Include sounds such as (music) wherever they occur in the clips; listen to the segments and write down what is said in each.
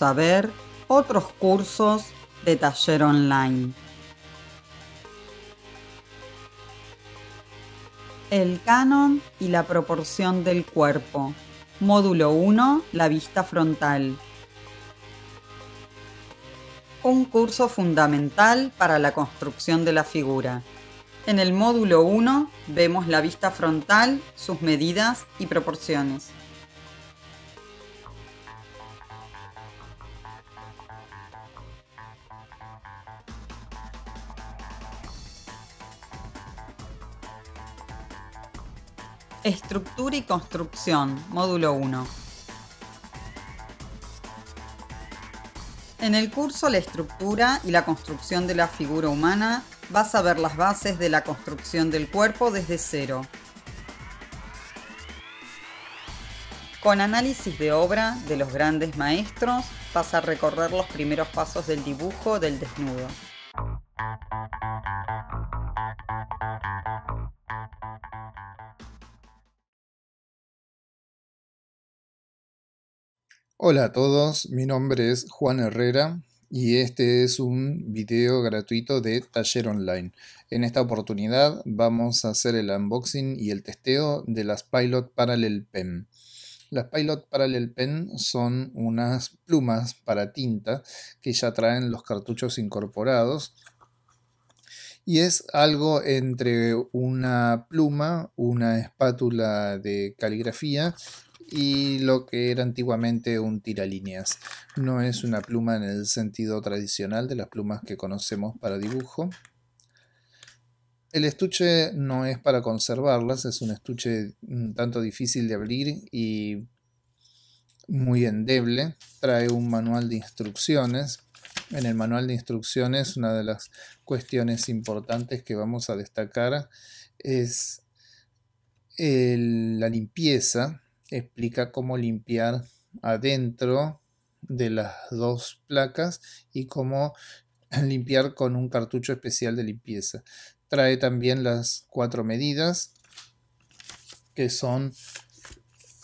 a ver otros cursos de taller online. El canon y la proporción del cuerpo. Módulo 1, la vista frontal. Un curso fundamental para la construcción de la figura. En el módulo 1 vemos la vista frontal, sus medidas y proporciones. Estructura y construcción, módulo 1. En el curso La estructura y la construcción de la figura humana vas a ver las bases de la construcción del cuerpo desde cero. Con análisis de obra de los grandes maestros vas a recorrer los primeros pasos del dibujo del desnudo. Hola a todos, mi nombre es Juan Herrera y este es un video gratuito de Taller Online. En esta oportunidad vamos a hacer el unboxing y el testeo de las Pilot Parallel Pen. Las Pilot Parallel Pen son unas plumas para tinta que ya traen los cartuchos incorporados y es algo entre una pluma, una espátula de caligrafía y lo que era antiguamente un tiralíneas. No es una pluma en el sentido tradicional de las plumas que conocemos para dibujo. El estuche no es para conservarlas, es un estuche un mm, tanto difícil de abrir y muy endeble. Trae un manual de instrucciones. En el manual de instrucciones una de las cuestiones importantes que vamos a destacar es eh, la limpieza explica cómo limpiar adentro de las dos placas y cómo (clears throat) limpiar con un cartucho especial de limpieza. Trae también las cuatro medidas que son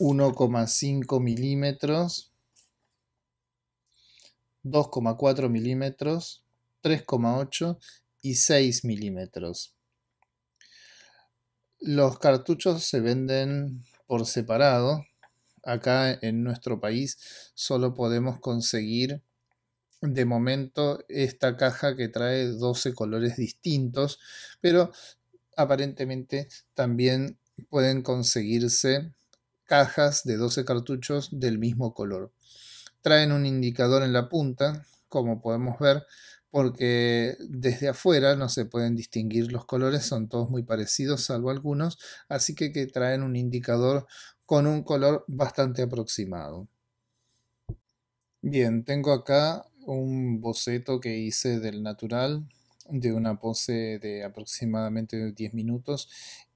1,5 milímetros, 2,4 milímetros, 3,8 y 6 milímetros. Los cartuchos se venden por separado. Acá en nuestro país solo podemos conseguir de momento esta caja que trae 12 colores distintos, pero aparentemente también pueden conseguirse cajas de 12 cartuchos del mismo color. Traen un indicador en la punta, como podemos ver, porque desde afuera no se pueden distinguir los colores, son todos muy parecidos salvo algunos, así que, traen un indicador con un color bastante aproximado. Bien, tengo acá un boceto que hice del natural de una pose de aproximadamente 10 minutos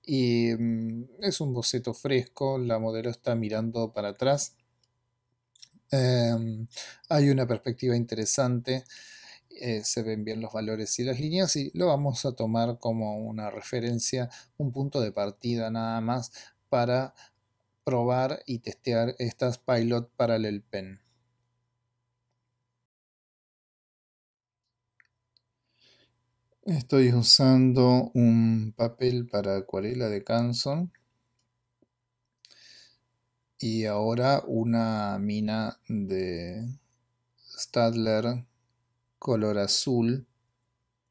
y mm, es un boceto fresco, la modelo está mirando para atrás, em, hay una perspectiva interesante, eh, se ven bien los valores y las líneas y lo vamos a tomar como una referencia, un punto de partida nada más para probar y testear estas Pilot Parallel Pen. Estoy usando un papel para acuarela de Canson y ahora una mina de Stadler color azul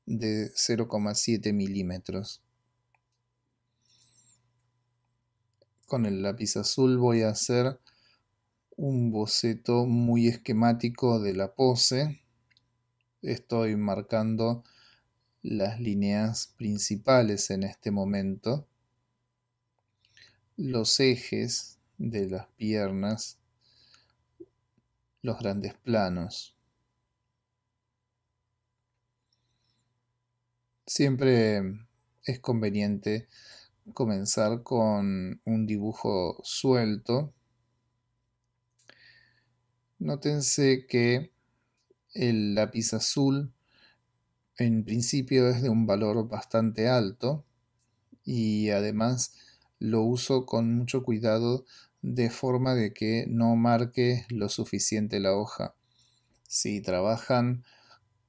de 0,7 milímetros. Con el lápiz azul voy a hacer un boceto muy esquemático de la pose. Estoy marcando las líneas principales en este momento, los ejes de las piernas, los grandes planos. Siempre mm, es conveniente comenzar con un dibujo suelto. Nótense que el lápiz azul en principio es de un valor bastante alto y además lo uso con mucho cuidado de forma de que no marque lo suficiente la hoja. Si trabajan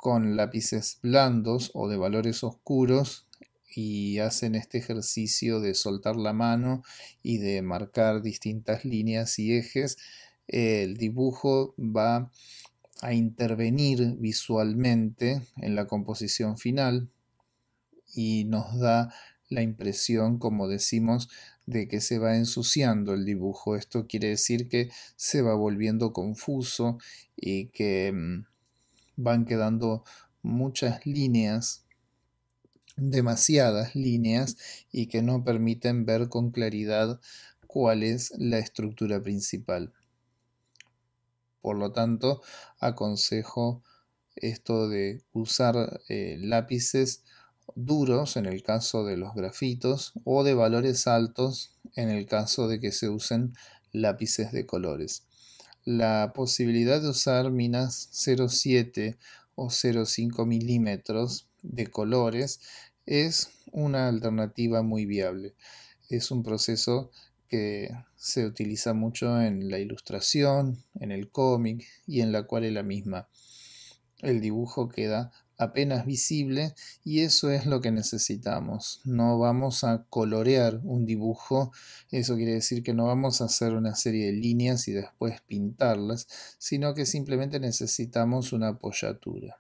con lápices blandos o de valores oscuros y hacen este ejercicio de soltar la mano y de marcar distintas líneas y ejes, el dibujo va a intervenir visualmente en la composición final y nos da la impresión, como decimos, de que se va ensuciando el dibujo. Esto quiere decir que se va volviendo confuso y que mm, van quedando muchas líneas, demasiadas líneas, y que no permiten ver con claridad cuál es la estructura principal. Por lo tanto, aconsejo esto de usar eh, lápices duros en el caso de los grafitos o de valores altos en el caso de que se usen lápices de colores la posibilidad de usar minas 0,7 o 0,5 milímetros de colores es una alternativa muy viable. Es un proceso que se utiliza mucho en la ilustración, en el cómic y en la cual la misma. El dibujo queda apenas visible y eso es lo que necesitamos. No vamos a colorear un dibujo, eso quiere decir que no vamos a hacer una serie de líneas y después pintarlas, sino que simplemente necesitamos una apoyatura.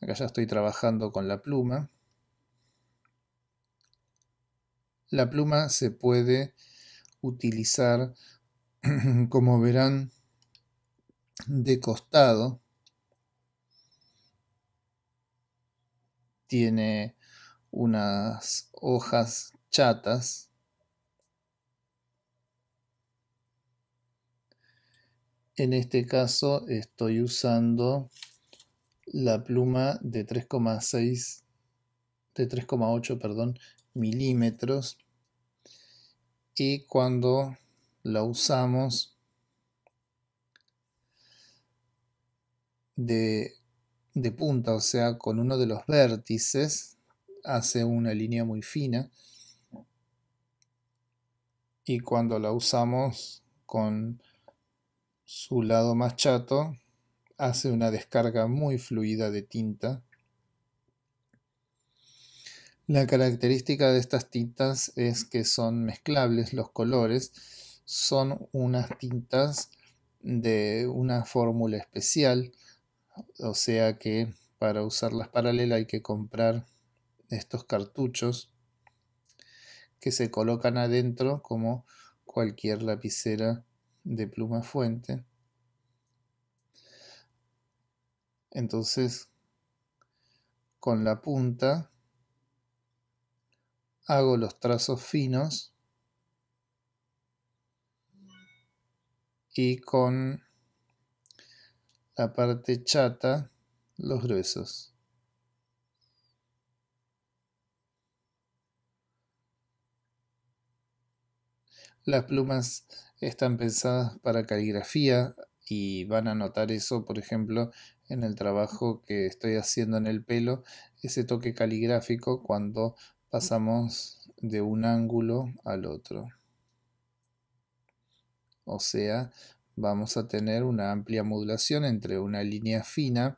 Acá ya estoy trabajando con la pluma. La pluma se puede utilizar, (clears throat) como verán, de costado tiene unas hojas chatas En este caso estoy usando la pluma de 3,6 de 3,8 perdón milímetros y cuando la usamos de de punta, o sea, con uno de los vértices, hace una línea muy fina. Y cuando la usamos con su lado más chato, hace una descarga muy fluida de tinta. La característica de estas tintas es que son mezclables los colores, son unas tintas de una fórmula especial o sea que para usarlas paralelas hay que comprar estos cartuchos que se colocan adentro como cualquier lapicera de pluma fuente. Entonces, con la punta hago los trazos finos y con la parte chata, los gruesos. Las plumas están pensadas para caligrafía y van a notar eso, por ejemplo, en el trabajo que estoy haciendo en el pelo, ese toque caligráfico cuando pasamos de un ángulo al otro. O sea, vamos a tener una amplia modulación entre una línea fina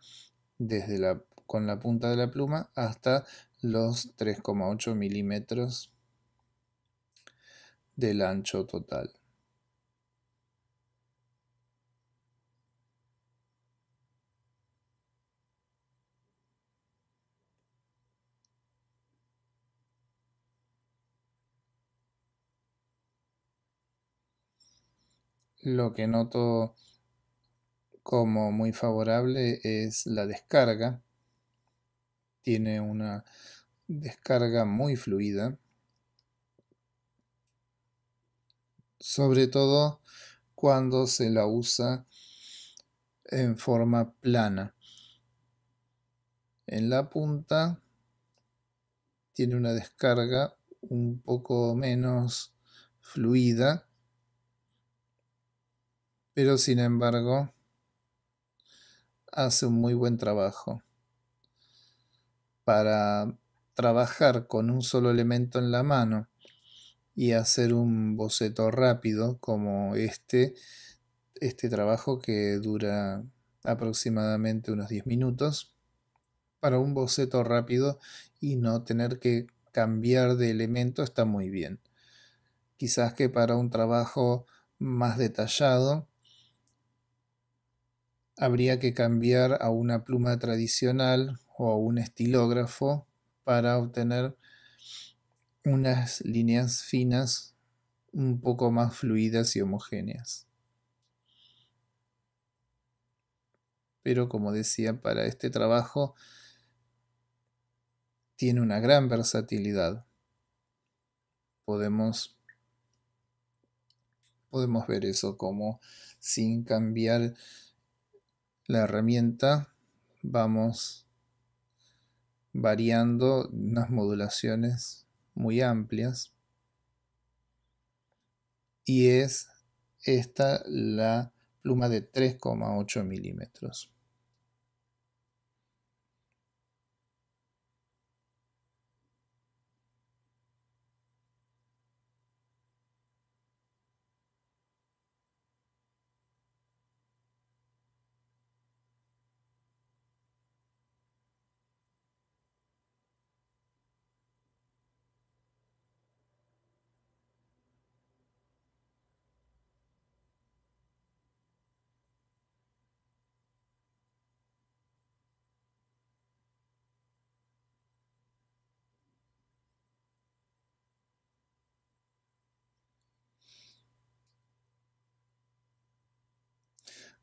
desde con la punta de la pluma hasta los 3,8 milímetros del ancho total. lo que noto como muy favorable es la descarga. Tiene una descarga muy fluida. Sobre todo cuando se la usa en forma plana. En la punta tiene una descarga un poco menos fluida pero sin embargo hace un muy buen trabajo para trabajar con un solo elemento en la mano y hacer un boceto rápido como este, este trabajo que dura aproximadamente unos 10 minutos, para un boceto rápido y no tener que cambiar de elemento está muy bien. Quizás que para un trabajo más detallado habría que cambiar a una pluma tradicional o a un estilógrafo para obtener unas líneas finas un poco más fluidas y homogéneas. Pero como decía, para este trabajo tiene una gran versatilidad. Podemos, podemos ver eso como sin cambiar la herramienta vamos variando unas modulaciones muy amplias y es esta la pluma de 3,8 milímetros.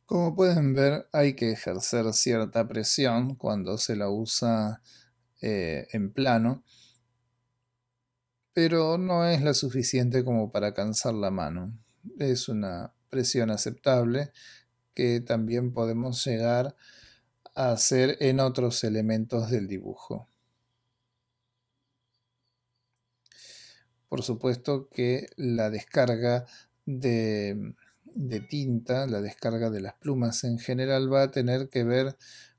Como pueden ver, hay que ejercer cierta presión cuando se la usa eh, en plano, pero no es la suficiente como para cansar la mano. Es una presión aceptable que también podemos llegar a hacer en otros elementos del dibujo. Por supuesto que la descarga de de tinta, la descarga de las plumas en general va a tener que ver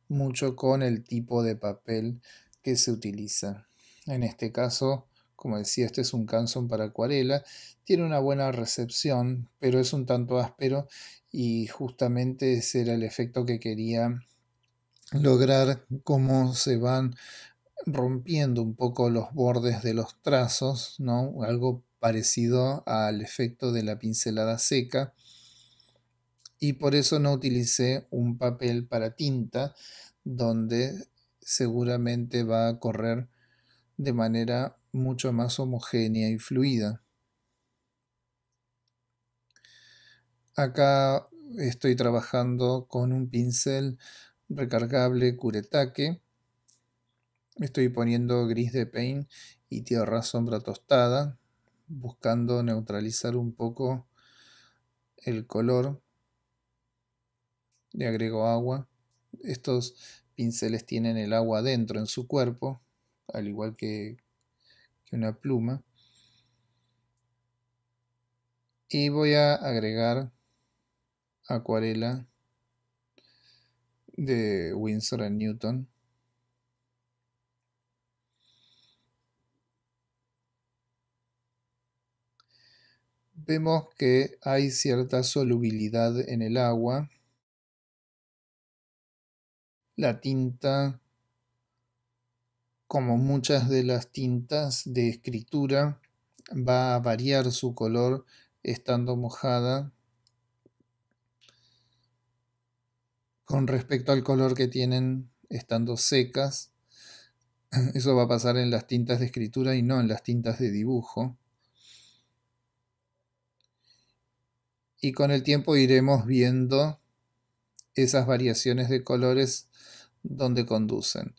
mucho con el tipo de papel que se utiliza. En este caso, como decía, este es un canson para acuarela, tiene una buena recepción, pero es un tanto áspero y justamente ese era el efecto que quería lograr, cómo se van rompiendo un poco los bordes de los trazos, ¿no? Algo parecido al efecto de la pincelada seca y por eso no utilicé un papel para tinta donde seguramente va a correr de manera mucho más homogénea y fluida. Acá estoy trabajando con un pincel recargable curetaque. Estoy poniendo gris de paint y tierra sombra tostada, buscando neutralizar un poco el color le agrego agua. Estos pinceles tienen el agua dentro en su cuerpo, al igual que, una pluma. Y voy a agregar acuarela de Winsor Newton. Vemos que hay cierta solubilidad en el agua la tinta, como muchas de las tintas de escritura, va a variar su color estando mojada con respecto al color que tienen estando secas. (clears throat) Eso va a pasar en las tintas de escritura y no en las tintas de dibujo. Y con el tiempo iremos viendo esas variaciones de colores donde conducen.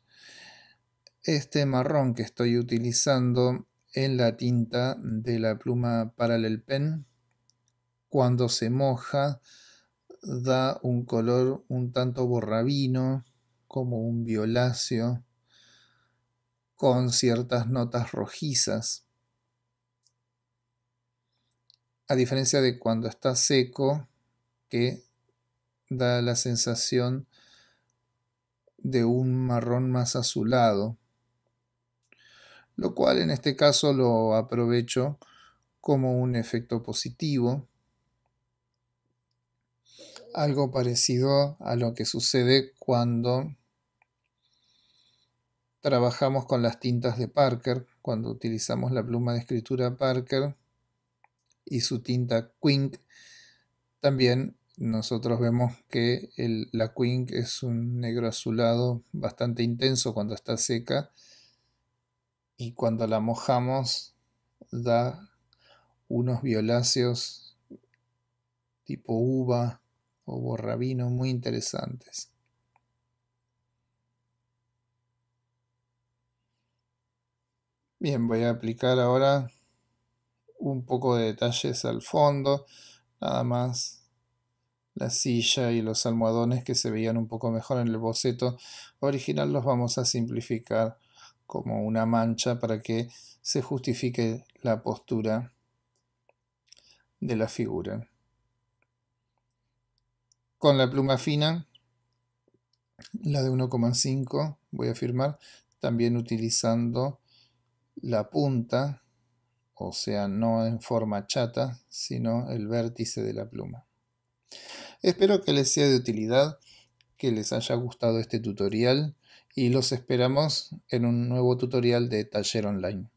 Este marrón que estoy utilizando en la tinta de la pluma Parallel Pen, cuando se moja, da un color un tanto borrabino, como un violáceo, con ciertas notas rojizas. A diferencia de cuando está seco, que da la sensación de un marrón más azulado, lo cual en este caso lo aprovecho como un efecto positivo, algo parecido a lo que sucede cuando trabajamos con las tintas de Parker, cuando utilizamos la pluma de escritura Parker y su tinta Quink, también nosotros vemos que el, la queen es un negro azulado bastante intenso cuando está seca y cuando la mojamos da unos violáceos tipo uva o borrabino muy interesantes. Bien, voy a aplicar ahora un poco de detalles al fondo, nada más la silla y los almohadones que se veían un poco mejor en el boceto original los vamos a simplificar como una mancha para que se justifique la postura de la figura. Con la pluma fina, la de 1,5 voy a firmar, también utilizando la punta, o sea, no en forma chata, sino el vértice de la pluma. Espero que les sea de utilidad, que les haya gustado este tutorial y los esperamos en un nuevo tutorial de taller online.